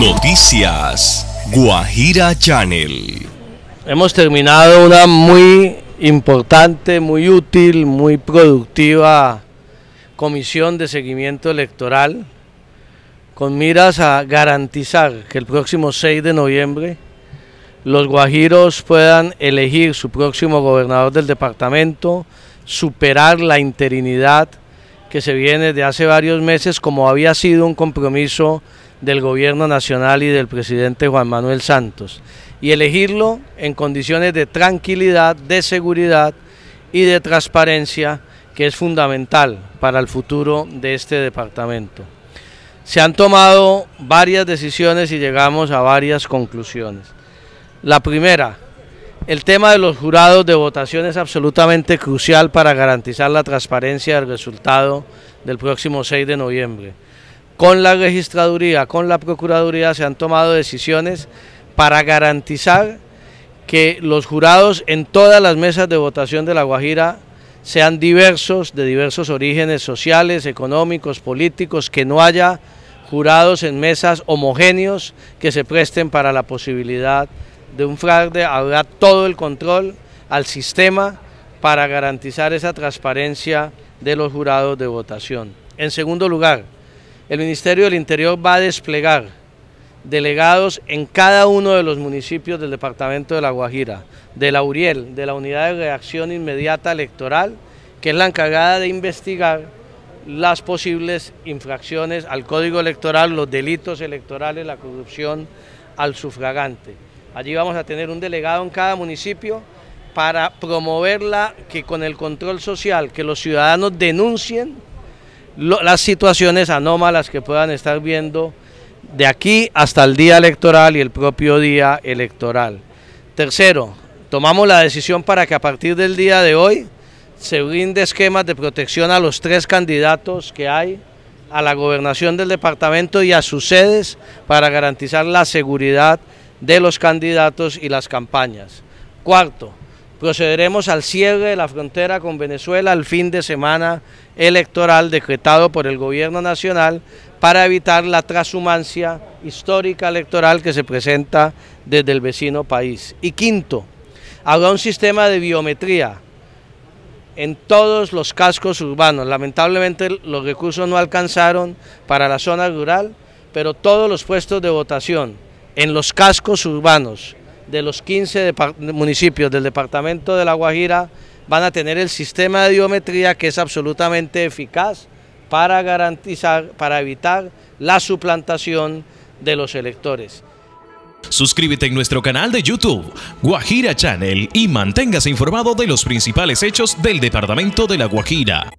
Noticias Guajira Channel. Hemos terminado una muy importante, muy útil, muy productiva comisión de seguimiento electoral con miras a garantizar que el próximo 6 de noviembre los guajiros puedan elegir su próximo gobernador del departamento, superar la interinidad que se viene de hace varios meses, como había sido un compromiso del gobierno nacional y del presidente Juan Manuel Santos, y elegirlo en condiciones de tranquilidad, de seguridad y de transparencia, que es fundamental para el futuro de este departamento. Se han tomado varias decisiones y llegamos a varias conclusiones. La primera, el tema de los jurados de votación es absolutamente crucial para garantizar la transparencia del resultado del próximo 6 de noviembre. Con la registraduría, con la procuraduría se han tomado decisiones para garantizar que los jurados en todas las mesas de votación de La Guajira sean diversos, de diversos orígenes sociales, económicos, políticos, que no haya jurados en mesas homogéneos que se presten para la posibilidad de un fraude habrá todo el control al sistema para garantizar esa transparencia de los jurados de votación. En segundo lugar, el Ministerio del Interior va a desplegar delegados en cada uno de los municipios del departamento de La Guajira, de la URIEL, de la Unidad de Reacción Inmediata Electoral, que es la encargada de investigar las posibles infracciones al Código Electoral, los delitos electorales, la corrupción al sufragante. Allí vamos a tener un delegado en cada municipio para promoverla, que con el control social, que los ciudadanos denuncien las situaciones anómalas que puedan estar viendo de aquí hasta el día electoral y el propio día electoral. Tercero, tomamos la decisión para que a partir del día de hoy se brinde esquemas de protección a los tres candidatos que hay a la gobernación del departamento y a sus sedes para garantizar la seguridad de los candidatos y las campañas. Cuarto, procederemos al cierre de la frontera con Venezuela al fin de semana electoral decretado por el gobierno nacional para evitar la trashumancia histórica electoral que se presenta desde el vecino país. Y quinto, habrá un sistema de biometría en todos los cascos urbanos. Lamentablemente los recursos no alcanzaron para la zona rural, pero todos los puestos de votación en los cascos urbanos de los 15 municipios del departamento de La Guajira van a tener el sistema de biometría que es absolutamente eficaz para garantizar, para evitar la suplantación de los electores. Suscríbete en nuestro canal de YouTube, Guajira Channel, y manténgase informado de los principales hechos del departamento de La Guajira.